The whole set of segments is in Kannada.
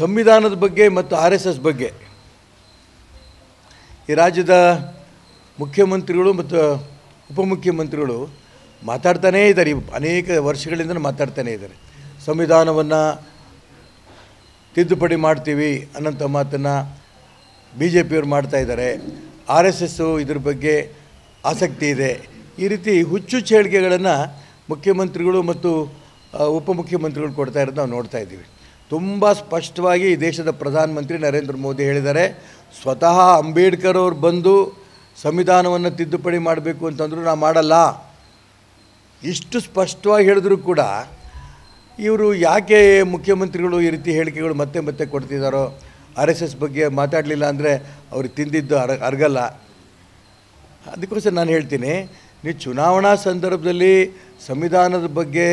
ಸಂವಿಧಾನದ ಬಗ್ಗೆ ಮತ್ತು ಆರ್ ಎಸ್ ಎಸ್ ಬಗ್ಗೆ ಈ ರಾಜ್ಯದ ಮುಖ್ಯಮಂತ್ರಿಗಳು ಮತ್ತು ಉಪಮುಖ್ಯಮಂತ್ರಿಗಳು ಮಾತಾಡ್ತಾನೇ ಇದ್ದಾರೆ ಅನೇಕ ವರ್ಷಗಳಿಂದ ಮಾತಾಡ್ತಾನೇ ಇದ್ದಾರೆ ಸಂವಿಧಾನವನ್ನು ತಿದ್ದುಪಡಿ ಮಾಡ್ತೀವಿ ಅನ್ನೋಂಥ ಮಾತನ್ನು ಬಿ ಜೆ ಪಿಯವರು ಮಾಡ್ತಾಯಿದ್ದಾರೆ ಆರ್ ಎಸ್ ಎಸ್ಸು ಇದ್ರ ಬಗ್ಗೆ ಆಸಕ್ತಿ ಇದೆ ಈ ರೀತಿ ಹುಚ್ಚು ಚೇಳಿಕೆಗಳನ್ನು ಮುಖ್ಯಮಂತ್ರಿಗಳು ಮತ್ತು ಉಪಮುಖ್ಯಮಂತ್ರಿಗಳು ಕೊಡ್ತಾ ಇರೋದು ನಾವು ನೋಡ್ತಾ ಇದ್ದೀವಿ ತುಂಬ ಸ್ಪಷ್ಟವಾಗಿ ಈ ದೇಶದ ಪ್ರಧಾನಮಂತ್ರಿ ನರೇಂದ್ರ ಮೋದಿ ಹೇಳಿದ್ದಾರೆ ಸ್ವತಃ ಅಂಬೇಡ್ಕರ್ ಅವರು ಬಂದು ಸಂವಿಧಾನವನ್ನು ತಿದ್ದುಪಡಿ ಮಾಡಬೇಕು ಅಂತಂದರೂ ನಾ ಮಾಡಲ್ಲ ಇಷ್ಟು ಸ್ಪಷ್ಟವಾಗಿ ಹೇಳಿದ್ರು ಕೂಡ ಇವರು ಯಾಕೆ ಮುಖ್ಯಮಂತ್ರಿಗಳು ಈ ರೀತಿ ಹೇಳಿಕೆಗಳು ಮತ್ತೆ ಮತ್ತೆ ಕೊಡ್ತಿದ್ದಾರೋ ಆರ್ ಎಸ್ ಎಸ್ ಬಗ್ಗೆ ಮಾತಾಡಲಿಲ್ಲ ಅಂದರೆ ಅವರು ತಿಂದಿದ್ದು ಅರ ಅರ್ಗಲ್ಲ ಅದಕ್ಕೋಸ್ಕರ ನಾನು ಹೇಳ್ತೀನಿ ನೀವು ಚುನಾವಣಾ ಸಂದರ್ಭದಲ್ಲಿ ಸಂವಿಧಾನದ ಬಗ್ಗೆ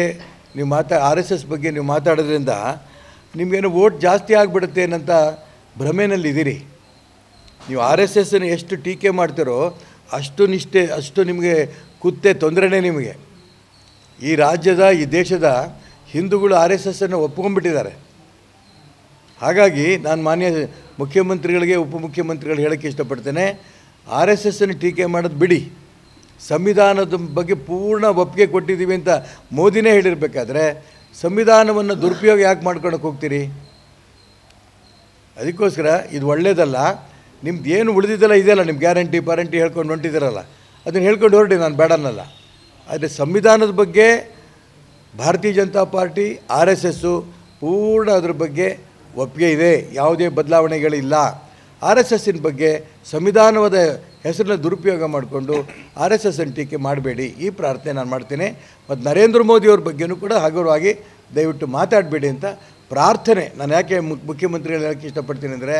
ನೀವು ಮಾತಾ ಆರ್ ಎಸ್ ಎಸ್ ಬಗ್ಗೆ ನೀವು ಮಾತಾಡೋದ್ರಿಂದ ನಿಮಗೇನು ವೋಟ್ ಜಾಸ್ತಿ ಆಗಿಬಿಡುತ್ತೆ ಏನಂತ ಭ್ರಮೆಯಲ್ಲಿದ್ದೀರಿ ನೀವು ಆರ್ ಎಸ್ ಎಸ್ನ ಎಷ್ಟು ಟೀಕೆ ಮಾಡ್ತೀರೋ ಅಷ್ಟು ನಿಷ್ಠೆ ಅಷ್ಟು ನಿಮಗೆ ಕುತ್ತೆ ತೊಂದರೆನೇ ನಿಮಗೆ ಈ ರಾಜ್ಯದ ಈ ದೇಶದ ಹಿಂದೂಗಳು ಆರ್ ಎಸ್ ಎಸ್ಸನ್ನು ಒಪ್ಕೊಂಡ್ಬಿಟ್ಟಿದ್ದಾರೆ ಹಾಗಾಗಿ ನಾನು ಮಾನ್ಯ ಮುಖ್ಯಮಂತ್ರಿಗಳಿಗೆ ಉಪಮುಖ್ಯಮಂತ್ರಿಗಳಿಗೆ ಹೇಳೋಕ್ಕೆ ಇಷ್ಟಪಡ್ತೇನೆ ಆರ್ ಎಸ್ ಎಸ್ಸನ್ನು ಟೀಕೆ ಮಾಡೋದು ಬಿಡಿ ಸಂವಿಧಾನದ ಬಗ್ಗೆ ಪೂರ್ಣ ಒಪ್ಪಿಗೆ ಕೊಟ್ಟಿದ್ದೀವಿ ಅಂತ ಮೋದಿನೇ ಹೇಳಿರಬೇಕಾದ್ರೆ ಸಂವಿಧಾನವನ್ನು ದುರುಪಯೋಗ ಯಾಕೆ ಮಾಡ್ಕೊಳಕ್ಕೆ ಹೋಗ್ತೀರಿ ಅದಕ್ಕೋಸ್ಕರ ಇದು ಒಳ್ಳೇದಲ್ಲ ನಿಮ್ದು ಏನು ಉಳಿದಿದ್ದೆಲ್ಲ ಇದೆಯಲ್ಲ ನಿಮ್ಮ ಗ್ಯಾರಂಟಿ ಪಾರಂಟಿ ಹೇಳ್ಕೊಂಡು ಹೊಂಟಿದ್ದೀರಲ್ಲ ಅದನ್ನು ಹೇಳ್ಕೊಂಡು ಹೊರಡಿ ನಾನು ಬೇಡನಲ್ಲ ಆದರೆ ಸಂವಿಧಾನದ ಬಗ್ಗೆ Bharatiya Janata party R S S ಪೂರ್ಣ ಅದ್ರ ಬಗ್ಗೆ ಒಪ್ಪಿಗೆ ಇದೆ ಯಾವುದೇ ಬದಲಾವಣೆಗಳಿಲ್ಲ ಆರ್ ಎಸ್ ಎಸ್ಸಿನ ಬಗ್ಗೆ ಸಂವಿಧಾನವಾದ ಹೆಸರನ್ನ ದುರುಪಯೋಗ ಮಾಡಿಕೊಂಡು ಆರ್ ಎಸ್ ಎಸ್ ಟೀಕೆ ಮಾಡಬೇಡಿ ಈ ಪ್ರಾರ್ಥನೆ ನಾನು ಮಾಡ್ತೀನಿ ಮತ್ತು ನರೇಂದ್ರ ಮೋದಿಯವ್ರ ಬಗ್ಗೆಯೂ ಕೂಡ ಹಗುರವಾಗಿ ದಯವಿಟ್ಟು ಮಾತಾಡಬೇಡಿ ಅಂತ ಪ್ರಾರ್ಥನೆ ನಾನು ಯಾಕೆ ಮುಖ್ಯಮಂತ್ರಿಗಳು ಹೇಳೋಕ್ಕೆ ಇಷ್ಟಪಡ್ತೀನಿ ಅಂದರೆ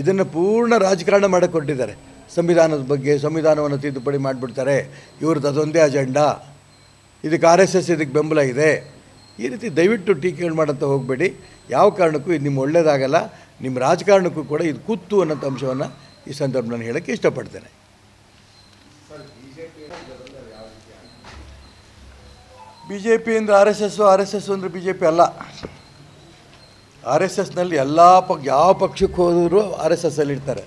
ಇದನ್ನು ಪೂರ್ಣ ರಾಜಕಾರಣ ಮಾಡಿಕೊಟ್ಟಿದ್ದಾರೆ ಸಂವಿಧಾನದ ಬಗ್ಗೆ ಸಂವಿಧಾನವನ್ನು ತಿದ್ದುಪಡಿ ಮಾಡಿಬಿಡ್ತಾರೆ ಇವ್ರದ್ದು ಅದೊಂದೇ ಅಜೆಂಡಾ ಇದಕ್ಕೆ ಆರ್ ಎಸ್ ಎಸ್ ಇದಕ್ಕೆ ಬೆಂಬಲ ಇದೆ ಈ ರೀತಿ ದಯವಿಟ್ಟು ಟೀಕೆಗಳು ಮಾಡೋಂಥ ಹೋಗಬೇಡಿ ಯಾವ ಕಾರಣಕ್ಕೂ ಇದು ನಿಮ್ಮ ಒಳ್ಳೆಯದಾಗಲ್ಲ ನಿಮ್ಮ ರಾಜಕಾರಣಕ್ಕೂ ಕೂಡ ಇದು ಕುತ್ತು ಅನ್ನೋಂಥ ಅಂಶವನ್ನು ಈ ಸಂದರ್ಭ ನಾನು ಹೇಳೋಕ್ಕೆ ಇಷ್ಟಪಡ್ತೇನೆ ಬಿ ಜೆ ಪಿ ಅಂದರೆ R S S R S S ಅಂದರೆ ಬಿ ಜೆ ಪಿ ಅಲ್ಲ ಆರ್ ಎಸ್ ಎಸ್ನಲ್ಲಿ ಎಲ್ಲ ಪಕ್ಷ ಯಾವ ಪಕ್ಷಕ್ಕೆ ಹೋದರೂ ಆರ್ ಎಸ್ ಎಸ್ಸಲ್ಲಿ ಇರ್ತಾರೆ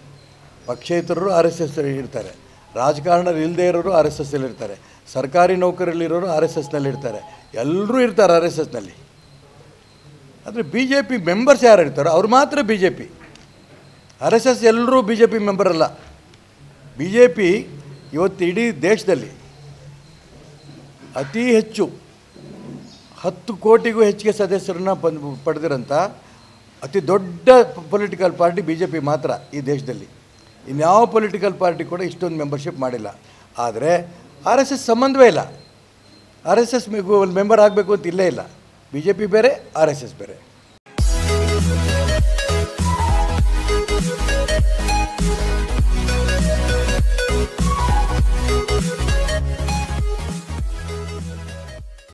ಪಕ್ಷೇತರರು ಆರ್ ಎಸ್ ಎಸ್ಸಲ್ಲಿ ಇರ್ತಾರೆ ರಾಜಕಾರಣ ಇಲ್ಲದೆ ಇರೋರು ಆರ್ ಎಸ್ ಎಸ್ಸಲ್ಲಿ ಇರ್ತಾರೆ ಸರ್ಕಾರಿ ನೌಕರಲ್ಲಿರೋರು ಆರ್ ಎಸ್ ಎಸ್ನಲ್ಲಿ ಇರ್ತಾರೆ ಎಲ್ಲರೂ ಇರ್ತಾರೆ ಆರ್ ಎಸ್ ಎಸ್ನಲ್ಲಿ ಆದರೆ ಬಿ ಜೆ ಪಿ ಮೆಂಬರ್ಸ್ ಯಾರು ಇರ್ತಾರೋ ಅವ್ರು ಮಾತ್ರ B J P R S S ಎಲ್ಲರೂ ಬಿ ಜೆ ಪಿ ಮೆಂಬರ್ ಅಲ್ಲ ಬಿ ಜೆ ಪಿ ಇವತ್ತು ಇಡೀ ದೇಶದಲ್ಲಿ ಅತಿ ಹೆಚ್ಚು ಹತ್ತು ಕೋಟಿಗೂ ಹೆಚ್ಚಿಗೆ ಸದಸ್ಯರನ್ನು ಬಂದು ಪಡೆದಿರೋಂಥ ಅತಿ ದೊಡ್ಡ political party B J P ಮಾತ್ರ ಈ ದೇಶದಲ್ಲಿ ಇನ್ಯಾವ ಪೊಲಿಟಿಕಲ್ ಪಾರ್ಟಿ ಕೂಡ ಇಷ್ಟೊಂದು ಮೆಂಬರ್ಶಿಪ್ ಮಾಡಿಲ್ಲ ಆದರೆ ಆರ್ ಎಸ್ ಎಸ್ ಸಂಬಂಧವೇ ಇಲ್ಲ ಆರ್ ಎಸ್ ಎಸ್ ಮೆಂಬರ್ ಆಗಬೇಕು ಅಂತ ಇಲ್ಲೇ ಇಲ್ಲ ಬಿ ಜೆ ಪಿ ಬೇರೆ ಆರ್ ಎಸ್ ಎಸ್ ಬೇರೆ